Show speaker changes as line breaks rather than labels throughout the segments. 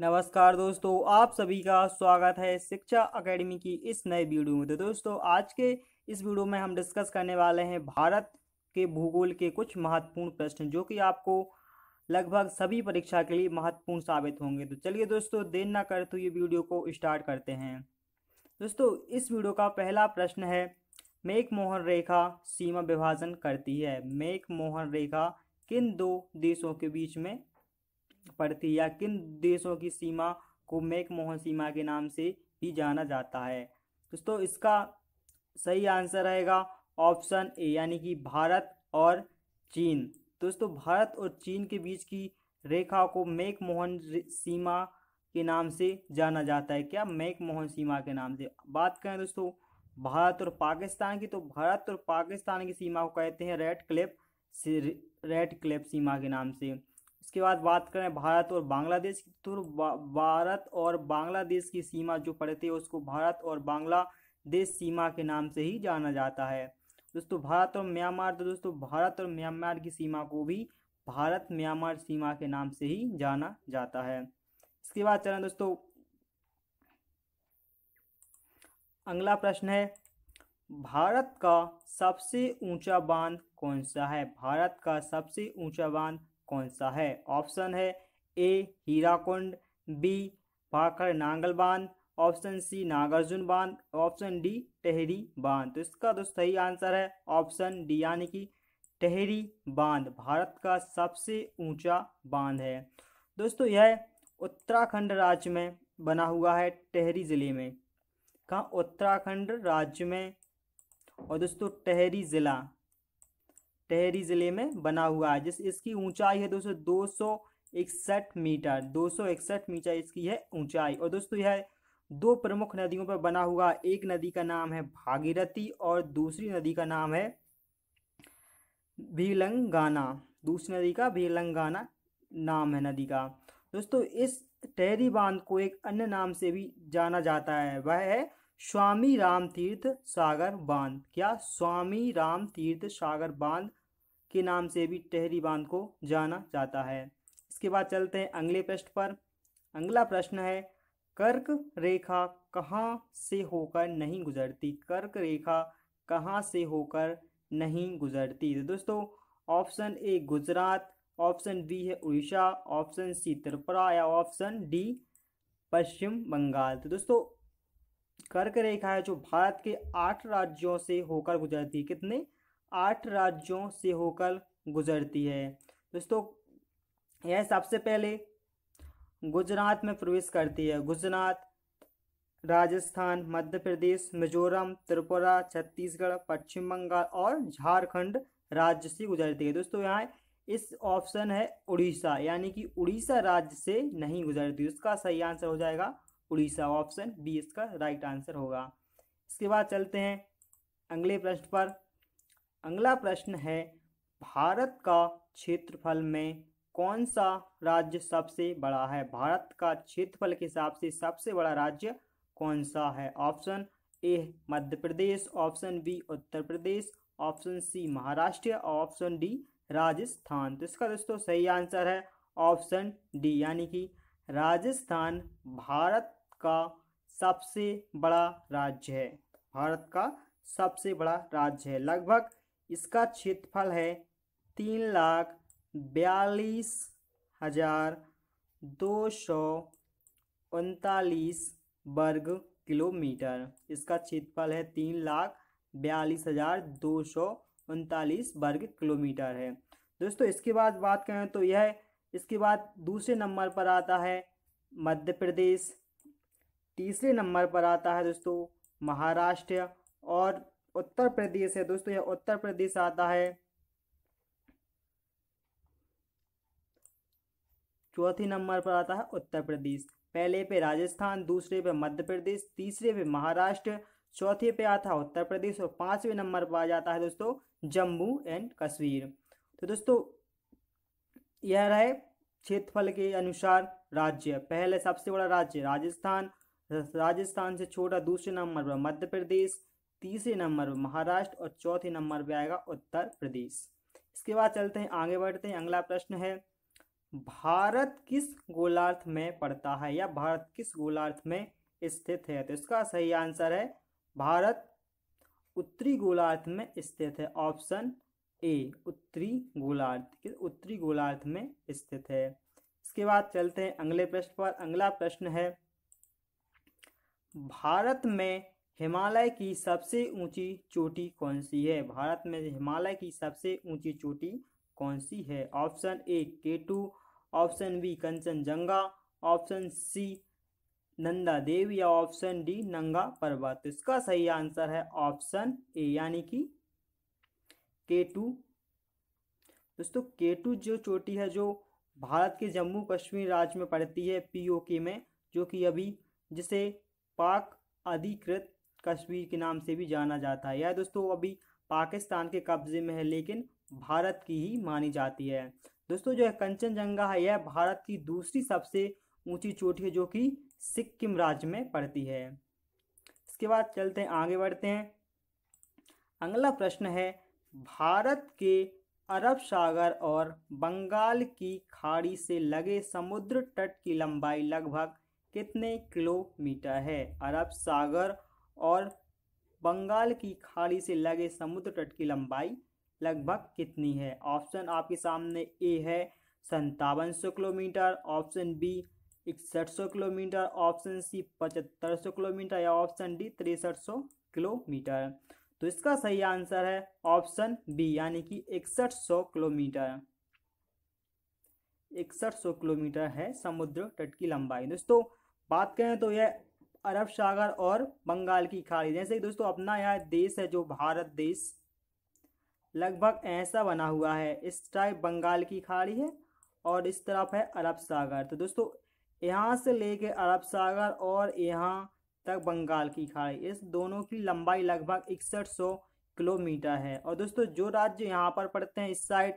नमस्कार दोस्तों आप सभी का स्वागत है शिक्षा एकेडमी की इस नए वीडियो में तो दोस्तों आज के इस वीडियो में हम डिस्कस करने वाले हैं भारत के भूगोल के कुछ महत्वपूर्ण प्रश्न जो कि आपको लगभग सभी परीक्षा के लिए महत्वपूर्ण साबित होंगे तो चलिए दोस्तों देर ना कर तो ये वीडियो को स्टार्ट करते हैं दोस्तों इस वीडियो का पहला प्रश्न है मेघ मोहन रेखा सीमा विभाजन करती है मेघ मोहन रेखा किन दो देशों के बीच में पड़ती है या किन देशों की सीमा को मैकमोहन सीमा के नाम से भी जाना जाता है दोस्तों इसका सही आंसर रहेगा ऑप्शन ए यानी कि भारत और चीन दोस्तों भारत और चीन के बीच की रेखा को मैकमोहन सीमा के नाम से जाना जाता है क्या मैकमोहन सीमा के नाम से बात करें दोस्तों भारत और पाकिस्तान की तो भारत और पाकिस्तान की सीमा को कहते हैं red clip red clip Seema के नाम से इसके बाद बात करें भारत और बांग्लादेश की तो भारत और बांग्लादेश की सीमा जो पड़ती है उसको भारत और बांग्लादेश सीमा के नाम से ही जाना जाता है दोस्तों भारत और म्यांमार तो दोस्तों भारत और म्यांमार की सीमा को भी भारत म्यांमार सीमा के नाम से ही जाना जाता है इसके बाद चलें दोस्तों अगला प्रश्न है भारत का सबसे ऊंचा बांध कौन सा है भारत का सबसे ऊंचा बांध कौन सा है ऑप्शन है ए हीराकुंड बी भाखर नांगल बांध ऑप्शन सी नागार्जुन बांध ऑप्शन डी टेहरी बांध तो इसका तो सही आंसर है ऑप्शन डी यानी कि टेहरी बांध भारत का सबसे ऊंचा बांध है दोस्तों यह उत्तराखंड राज्य में बना हुआ है टेहरी ज़िले में कहाँ उत्तराखंड राज्य में और दोस्तों टेहरी ज़िला टेहरी ज़िले में बना हुआ है जिस इसकी ऊंचाई है दोस्तों दो सौ इकसठ मीटर दो सौ इकसठ मीटर इसकी है ऊंचाई और दोस्तों यह दो प्रमुख नदियों पर बना हुआ एक नदी का नाम है भागीरथी और दूसरी नदी का नाम है भीलंगाना दूसरी नदी का भीलंगाना नाम है नदी का दोस्तों इस टेहरी बांध को एक अन्य नाम से भी जाना जाता है वह है स्वामी राम तीर्थ सागर बांध क्या स्वामी राम तीर्थ सागर बांध के नाम से भी टहरी बांध को जाना जाता है इसके बाद चलते हैं अगले प्रश्न पर अगला प्रश्न है कर्क रेखा कहाँ से होकर नहीं गुजरती कर्क रेखा कहाँ से होकर नहीं गुजरती तो दोस्तों option A Gujarat option B है उड़ीसा ऑप्शन सी त्रिपुरा या ऑप्शन डी पश्चिम बंगाल तो दोस्तों कर्क रेखा है जो भारत के आठ राज्यों से होकर गुजरती है कितने आठ राज्यों से होकर गुजरती है दोस्तों यह सबसे पहले गुजरात में प्रवेश करती है गुजरात राजस्थान मध्य प्रदेश मिजोरम त्रिपुरा छत्तीसगढ़ पश्चिम बंगाल और झारखंड राज्य से गुजरती है दोस्तों यहाँ इस ऑप्शन है उड़ीसा यानी कि उड़ीसा राज्य से नहीं गुजरती उसका सही आंसर हो जाएगा उड़ीसा ऑप्शन बी इसका राइट आंसर होगा इसके बाद चलते हैं अगले प्रश्न पर अगला प्रश्न है भारत का क्षेत्रफल में कौन सा राज्य सबसे बड़ा है भारत का क्षेत्रफल के हिसाब से सबसे बड़ा राज्य कौन सा है option A Madhya Pradesh option B Uttar Pradesh option C Maharashtra option D Rajasthan तो इसका दोस्तों सही आंसर है ऑप्शन डी यानी कि राजस्थान भारत का सबसे बड़ा राज्य है भारत का सबसे बड़ा राज्य है लगभग इसका क्षेत्रफल है तीन लाख बयालीस हजार दो सौ उनतालीस वर्ग किलोमीटर इसका क्षेत्रफल है तीन लाख बयालीस हजार दो सौ उनतालीस वर्ग किलोमीटर है दोस्तों इसके बाद बात करें तो यह इसके बाद दूसरे नंबर पर आता है मध्य प्रदेश तीसरे नंबर पर आता है दोस्तों महाराष्ट्र और उत्तर प्रदेश है दोस्तों यह उत्तर प्रदेश आता है चौथे नंबर पर आता है उत्तर प्रदेश पहले पे राजस्थान दूसरे पे मध्य प्रदेश तीसरे पे महाराष्ट्र चौथे पे आता है उत्तर प्रदेश और पांचवें नंबर पर आ जाता है दोस्तों जम्मू एंड कश्मीर तो दोस्तों यह रहे क्षेत्रफल के अनुसार राज्य पहले सबसे बड़ा राज्य राजस्थान राजस्थान से छोटा दूसरे नंबर पर मध्य प्रदेश तीसरे नंबर पर महाराष्ट्र और चौथे नंबर पर आएगा उत्तर प्रदेश इसके बाद चलते हैं आगे बढ़ते हैं अगला प्रश्न है भारत किस गोलार्थ में पड़ता है या भारत किस गोलार्थ में स्थित है तो इसका सही आंसर है भारत उत्तरी गोलार्थ में स्थित है ऑप्शन ए उत्तरी गोलार्थ उत्तरी गोलार्थ में स्थित है इसके बाद चलते हैं अगले प्रश्न पर अगला प्रश्न है भारत में हिमालय की सबसे ऊंची चोटी कौन सी है भारत में हिमालय की सबसे ऊंची चोटी कौन सी है option A K two option B Kanchenjunga option C Nanda Devi या ऑप्शन डी नंगा पर्वत इसका सही आंसर है ऑप्शन ए यानी कि केटू दोस्तों केटू जो चोटी है जो भारत के जम्मू कश्मीर राज्य में पड़ती है पीओके में जो कि अभी जिसे पाक अधिकृत कश्मीर के नाम से भी जाना जाता है यह दोस्तों अभी पाकिस्तान के कब्जे में है लेकिन भारत की ही मानी जाती है दोस्तों जो है कंचनजंगा है यह भारत की दूसरी सबसे ऊंची चोटी है जो कि सिक्किम राज्य में पड़ती है इसके बाद चलते हैं आगे बढ़ते हैं अगला प्रश्न है भारत के अरब सागर और बंगाल की खाड़ी से लगे समुद्र तट की लंबाई लगभग कितने किलोमीटर है अरब सागर और बंगाल की खाड़ी से लगे समुद्र तट की लंबाई लगभग कितनी है ऑप्शन आपके सामने ए है संतावन सौ किलोमीटर ऑप्शन बी इकसठ सौ किलोमीटर ऑप्शन सी पचहत्तर सौ किलोमीटर या ऑप्शन डी तिरसठ सौ किलोमीटर तो इसका सही आंसर है ऑप्शन बी यानी कि इकसठ सौ किलोमीटर इकसठ सौ किलोमीटर है समुद्र तट की लंबाई दोस्तों बात करें तो यह अरब सागर और बंगाल की खाड़ी जैसे कि दोस्तों अपना यह देश है जो भारत देश लगभग ऐसा बना हुआ है इस टाइप बंगाल की खाड़ी है और इस तरफ है अरब सागर तो दोस्तों यहाँ से लेके अरब सागर और यहाँ तक बंगाल की खाड़ी इस दोनों की लंबाई लगभग इकसठ सौ किलोमीटर है और दोस्तों जो राज्य यहाँ पर पड़ते हैं इस साइड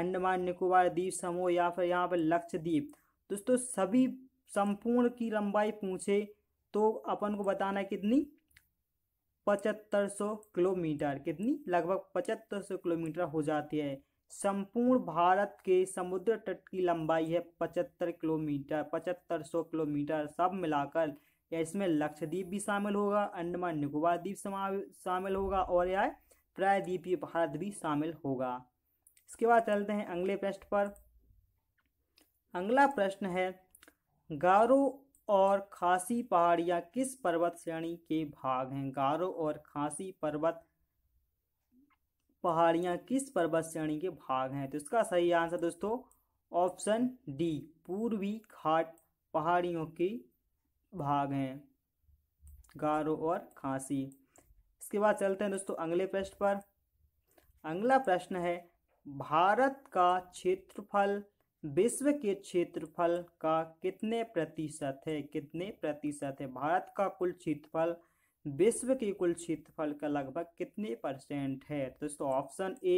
अंडमान निकोबार द्वीप समूह या फिर यहाँ पर लक्षद्वीप दोस्तों सभी संपूर्ण की लंबाई पूछे तो अपन को बताना है कितनी पचहत्तर सौ किलोमीटर कितनी लगभग पचहत्तर सौ किलोमीटर हो जाती है संपूर्ण भारत के समुद्र तट की लंबाई है पचहत्तर किलोमीटर पचहत्तर सौ किलोमीटर सब मिलाकर या इसमें लक्षद्वीप भी शामिल होगा अंडमान निकोबार द्वीप शामिल होगा और यह प्रायद्वीपीय भारत भी शामिल होगा इसके बाद चलते हैं अगले प्रश्न पर अगला प्रश्न है गारो और खासी पहाड़ियाँ किस पर्वत श्रेणी के भाग हैं गारो और खासी पर्वत पहाड़ियाँ किस पर्वत श्रेणी के भाग हैं तो इसका सही आंसर दोस्तों ऑप्शन डी पूर्वी घाट पहाड़ियों के भाग हैं गारो और खांसी इसके बाद चलते हैं दोस्तों अगले प्रश्न पर अगला प्रश्न है भारत का क्षेत्रफल विश्व के क्षेत्रफल का कितने प्रतिशत है कितने प्रतिशत है भारत का कुल क्षेत्रफल विश्व के कुल क्षेत्रफल का लगभग कितने परसेंट है तो दोस्तों ऑप्शन ए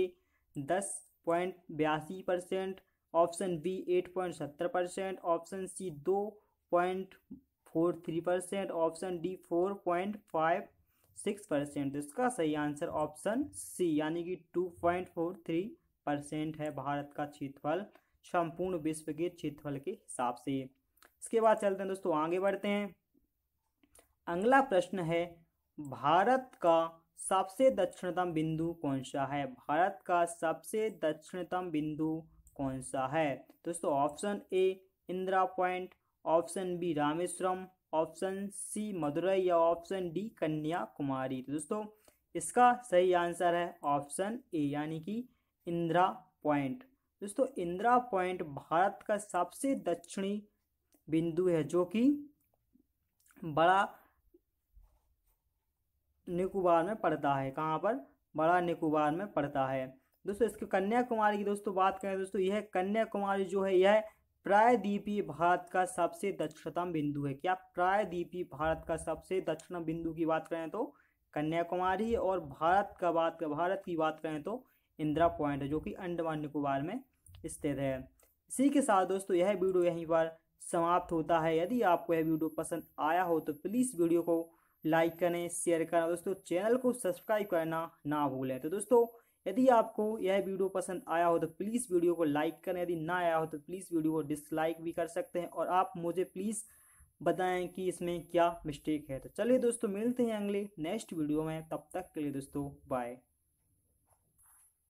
दस पॉइंट बयासी percent option B eight point सत्तर परसेंट ऑप्शन सी दो point four three percent option D four point five six percent इसका सही आंसर ऑप्शन सी यानी कि two point four three percent है भारत का क्षेत्रफल संपूर्ण विश्व के क्षेत्रफल के हिसाब से इसके बाद चलते हैं दोस्तों आगे बढ़ते हैं अगला प्रश्न है भारत का सबसे दक्षिणतम बिंदु कौन सा है भारत का सबसे दक्षिणतम बिंदु कौन सा है दोस्तों option A Indira point option B Rameswaram option C Madurai या ऑप्शन डी कन्याकुमारी तो दोस्तों इसका सही आंसर है ऑप्शन ए यानी कि इंदिरा पॉइंट दोस्तों इंदिरा पॉइंट भारत का सबसे दक्षिणी बिंदु है जो कि बड़ा निकोबार में पड़ता है कहाँ पर बड़ा निकोबार में पड़ता है दोस्तों इसके कन्याकुमारी की दोस्तों बात करें दोस्तों यह कन्याकुमारी जो है यह प्रायद्वीपीय भारत का सबसे दक्षिणतम बिंदु है क्या प्रायद्वीपीय भारत का सबसे दक्षिण बिंदु की बात करें तो कन्याकुमारी और भारत का बात भारत की बात करें तो इंदिरा पॉइंट है जो कि अंडमान निकोबार में स्थित है इसी के साथ दोस्तों यह वीडियो यहीं पर समाप्त होता है यदि आपको यह वीडियो पसंद आया हो तो प्लीज़ वीडियो को लाइक करें शेयर करें दोस्तों चैनल को सब्सक्राइब करना ना भूलें तो दोस्तों यदि आपको यह वीडियो पसंद आया हो तो प्लीज़ वीडियो को लाइक करें यदि ना आया हो तो प्लीज़ वीडियो को डिसलाइक भी कर सकते हैं और आप मुझे प्लीज़ बताएं कि इसमें क्या मिस्टेक है तो चलिए दोस्तों मिलते हैं अगले नेक्स्ट वीडियो में तब तक के लिए दोस्तों बाय